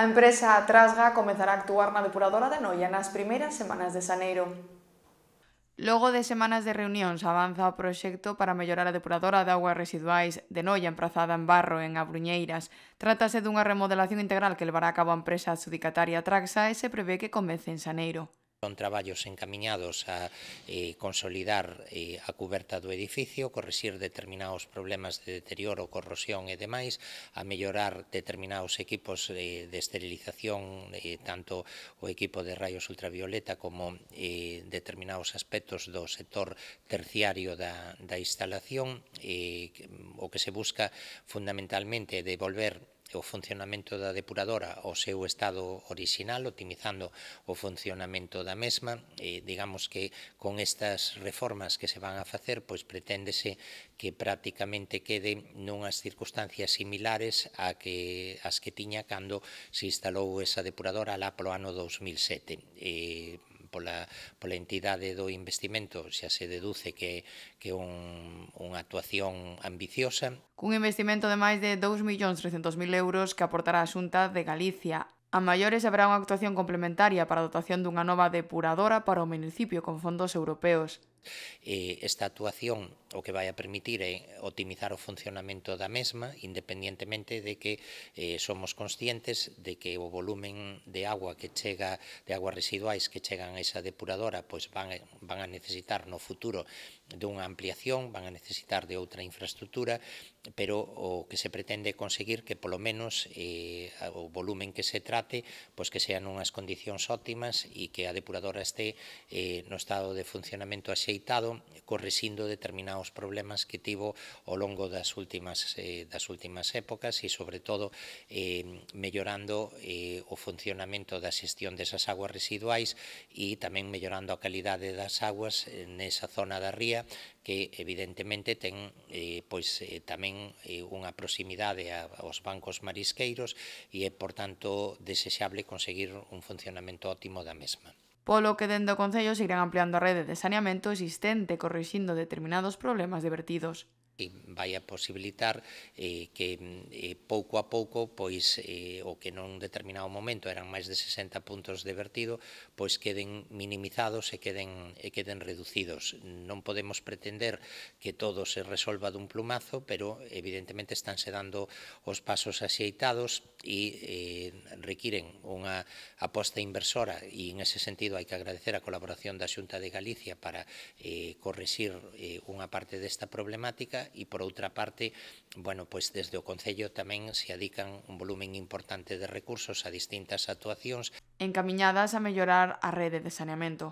A empresa Trasga comezará a actuar na depuradora de Noia nas primeiras semanas de Xaneiro. Logo de semanas de reunións avanza o proxecto para mellorar a depuradora de aguas residuais de Noia emprazada en Barro, en Abruñeiras. Trátase dunha remodelación integral que levará a cabo a empresa adjudicataria Traxa e se prevé que comece en Xaneiro. Son traballos encaminhados a eh, consolidar eh, a coberta do edificio, corrixir determinados problemas de deterioro, corrosión e demais, a mellorar determinados equipos eh, de esterilización, eh, tanto o equipo de rayos ultravioleta como eh, determinados aspectos do sector terciario da, da instalación. Eh, o que se busca fundamentalmente é devolver o funcionamento da depuradora ao seu estado orixinal, optimizando o funcionamento da mesma. E digamos que con estas reformas que se van a facer, pois preténdese que prácticamente quede nunhas circunstancias similares a que as que tiña cando se instalou esa depuradora lá polo ano 2007. E pola, pola entidade do investimento xa se deduce que, que un, unha actuación ambiciosa. Cun investimento de máis de 2.300.000 euros que aportará a Xunta de Galicia A maiores haberá unha actuación complementaria para a dotación dunha nova depuradora para o municipio con fondos europeos. Eh, esta actuación o que vai a permitir é optimizar o funcionamento da mesma, independientemente de que eh, somos conscientes de que o volumen de agua que chega, de aguas residuais que chegan a esa depuradora, pois van, van a necesitar no futuro dunha ampliación, van a necesitar de outra infraestructura, pero o que se pretende conseguir que polo menos eh, o volumen que se trate, pois que sean unhas condicións óptimas e que a depuradora este eh, no estado de funcionamento axeito axeitado corresindo determinados problemas que tivo ao longo das últimas eh, das últimas épocas e sobre todo eh, mellorando eh, o funcionamento da xestión desas aguas residuais e tamén mellorando a calidade das aguas eh, nesa zona da ría que evidentemente ten eh, pois eh, tamén eh, unha proximidade aos bancos marisqueiros e é por tanto desexable conseguir un funcionamento óptimo da mesma polo que dende o Concello se ampliando a rede de saneamento existente corrixindo determinados problemas de vertidos que vai a posibilitar eh, que eh, pouco a pouco pois eh, o que non determinado momento eran máis de 60 puntos de vertido pois queden minimizados e queden, e queden reducidos. Non podemos pretender que todo se resolva dun plumazo, pero evidentemente estánse dando os pasos axeitados e eh, requiren unha aposta inversora e en ese sentido hai que agradecer a colaboración da Xunta de Galicia para eh, corresir eh, unha parte desta problemática e por outra parte, bueno, pois desde o Concello tamén se adican un volumen importante de recursos a distintas actuacións encaminhadas a mellorar a rede de saneamento.